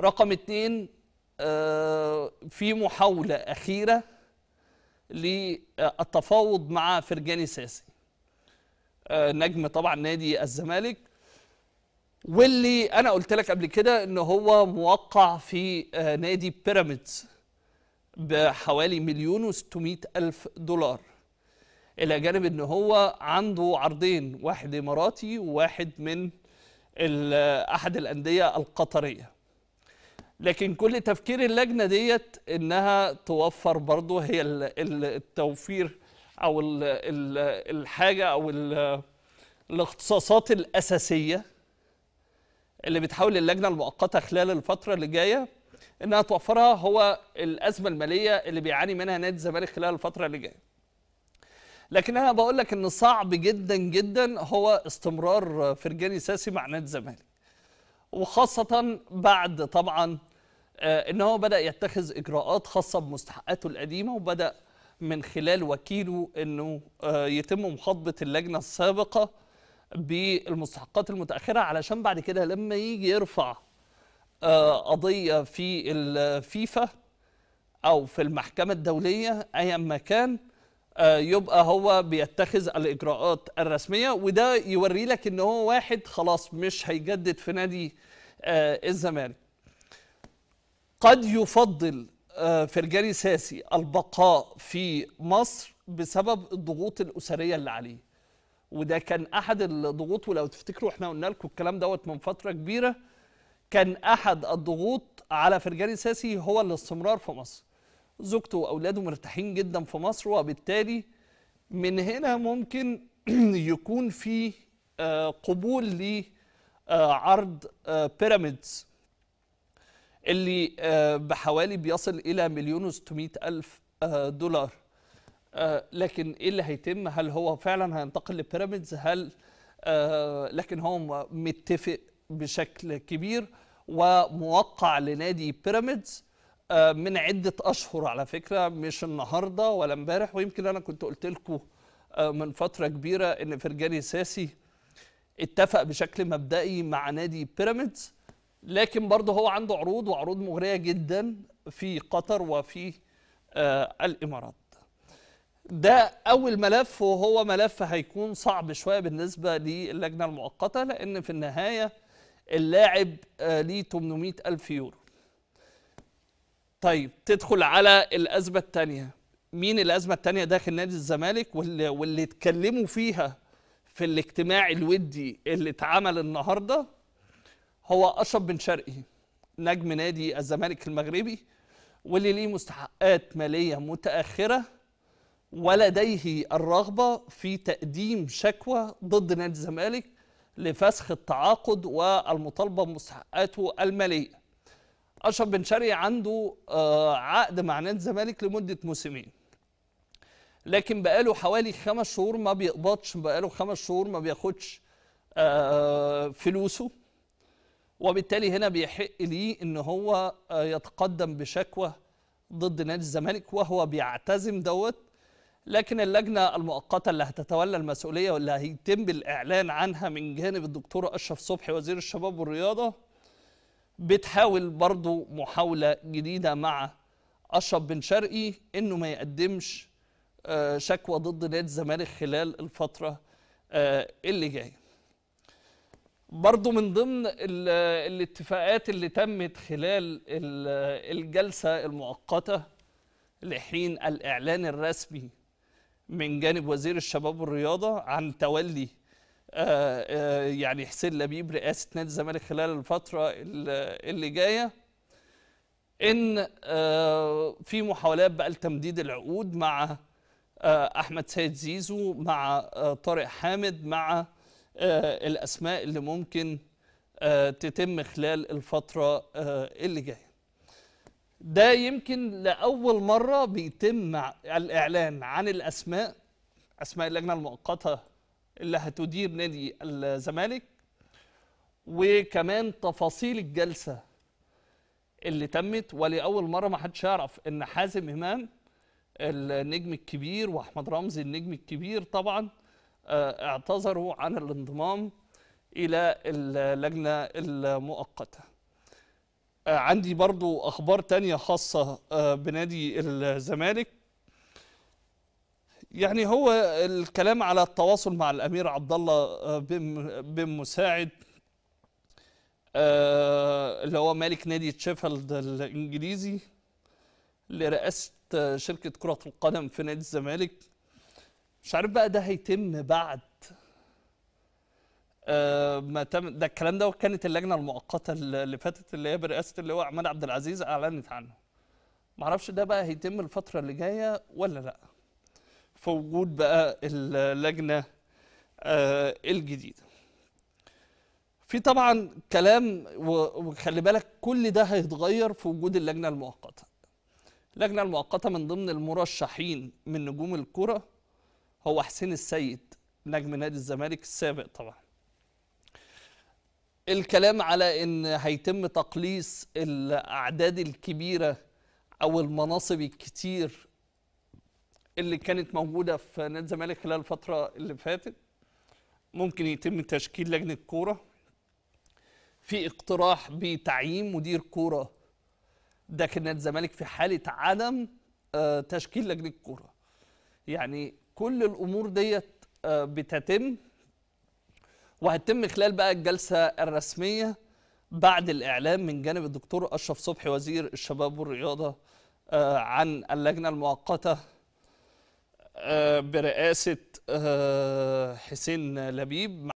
رقم اتنين آه، في محاولة أخيرة للتفاوض مع فرجاني ساسي آه، نجم طبعا نادي الزمالك واللي انا قلت لك قبل كده ان هو موقع في آه، نادي بيراميدز بحوالي مليون و الف دولار الى جانب ان هو عنده عرضين واحد اماراتي وواحد من احد الانديه القطريه لكن كل تفكير اللجنه ديت انها توفر برضه هي التوفير او الحاجه او الاختصاصات الاساسيه اللي بتحاول اللجنه المؤقته خلال الفتره اللي جايه انها توفرها هو الازمه الماليه اللي بيعاني منها نادي الزمالك خلال الفتره اللي جايه. لكن انا بقول لك ان صعب جدا جدا هو استمرار فرجاني ساسي مع نادي الزمالك. وخاصه بعد طبعا آه، ان هو بدا يتخذ اجراءات خاصه بمستحقاته القديمه وبدا من خلال وكيله انه آه، يتم مخاطبه اللجنه السابقه بالمستحقات المتاخره علشان بعد كده لما يجي يرفع آه، قضيه في الفيفا او في المحكمه الدوليه ايا ما كان يبقى هو بيتخذ الاجراءات الرسميه وده يوري لك ان هو واحد خلاص مش هيجدد في نادي الزمالك قد يفضل آه، فرجاني ساسي البقاء في مصر بسبب الضغوط الأسرية اللي عليه وده كان أحد الضغوط ولو تفتكروا احنا قلنا لكم الكلام دوت من فترة كبيرة كان أحد الضغوط على فرجاني ساسي هو الاستمرار في مصر زوجته وأولاده مرتاحين جدا في مصر وبالتالي من هنا ممكن يكون في آه، قبول لعرض آه، بيراميدز اللي آه، بحوالي بيصل إلى مليون وستمائة ألف آه، دولار آه، لكن إيه اللي هيتم هل هو فعلا هينتقل لبيراميدز هل لكن هو متفق بشكل كبير وموقع لنادي بيراميدز من عدة أشهر على فكرة مش النهاردة ولا امبارح ويمكن أنا كنت قلت لكم من فترة كبيرة إن فرجاني ساسي اتفق بشكل مبدئي مع نادي بيراميدز لكن برضه هو عنده عروض وعروض مغريه جدا في قطر وفي آه الامارات ده اول ملف وهو ملف هيكون صعب شويه بالنسبه للجنه المؤقته لان في النهايه اللاعب آه ليه 800 الف يورو طيب تدخل على الازمه الثانيه مين الازمه الثانيه داخل نادي الزمالك واللي, واللي اتكلموا فيها في الاجتماع الودي اللي اتعمل النهارده هو اشرف بن شرقي نجم نادي الزمالك المغربي واللي ليه مستحقات ماليه متاخره ولديه الرغبه في تقديم شكوى ضد نادي الزمالك لفسخ التعاقد والمطالبه بمستحقاته الماليه. اشرف بن شرقي عنده آه، عقد مع نادي الزمالك لمده موسمين. لكن بقاله حوالي خمس شهور ما بيقبضش بقاله خمس شهور ما بياخدش آه، فلوسه وبالتالي هنا بيحق ليه ان هو آه، يتقدم بشكوى ضد نادي الزمالك وهو بيعتزم دوت لكن اللجنه المؤقته اللي هتتولى المسؤوليه واللي هيتم الاعلان عنها من جانب الدكتور اشرف صبحي وزير الشباب والرياضه بتحاول برضه محاوله جديده مع اشرف بن شرقي انه ما يقدمش آه، شكوى ضد نادي الزمالك خلال الفتره آه، اللي جايه برضو من ضمن الاتفاقات اللي تمت خلال الجلسة المؤقتة لحين الإعلان الرسمي من جانب وزير الشباب والرياضة عن تولي آه، آه، يعني حسين لبيب رئاسة نادي الزمالك خلال الفترة اللي جاية إن آه، في محاولات بقى لتمديد العقود مع أحمد سيد زيزو مع طارق حامد مع آه، الأسماء اللي ممكن آه، تتم خلال الفترة آه، اللي جاية ده يمكن لأول مرة بيتم الإعلان عن الأسماء أسماء اللجنة المؤقتة اللي هتدير نادي الزمالك وكمان تفاصيل الجلسة اللي تمت ولأول مرة ما حدش يعرف إن حازم إمام النجم الكبير وأحمد رمزي النجم الكبير طبعاً آه، اعتذروا عن الانضمام إلى اللجنة المؤقتة آه، عندي برضو أخبار تانية خاصة آه، بنادي الزمالك يعني هو الكلام على التواصل مع الأمير عبد الله بن مساعد اللي هو مالك نادي تشيفيلد الإنجليزي لرئاسة شركة كرة القدم في نادي الزمالك مش عارف بقى ده هيتم بعد آه ما تم ده الكلام ده كانت اللجنه المؤقته اللي فاتت اللي هي برئاسه اللي هو عماد عبد العزيز اعلنت عنه ما اعرفش ده بقى هيتم الفتره اللي جايه ولا لا في وجود بقى اللجنه آه الجديده في طبعا كلام وخلي بالك كل ده هيتغير في وجود اللجنه المؤقته اللجنه المؤقته من ضمن المرشحين من نجوم الكره هو حسين السيد نجم نادي الزمالك السابق طبعا الكلام على ان هيتم تقليص الاعداد الكبيره او المناصب الكتير اللي كانت موجوده في نادي الزمالك خلال الفتره اللي فاتت ممكن يتم تشكيل لجنه كوره في اقتراح بتعيين مدير كوره ده كان نادي الزمالك في حاله عدم آه، تشكيل لجنه كوره يعني كل الامور ديت آه، بتتم وهتتم خلال بقى الجلسه الرسميه بعد الاعلان من جانب الدكتور اشرف صبحي وزير الشباب والرياضه آه، عن اللجنه المؤقته آه، برئاسه حسين لبيب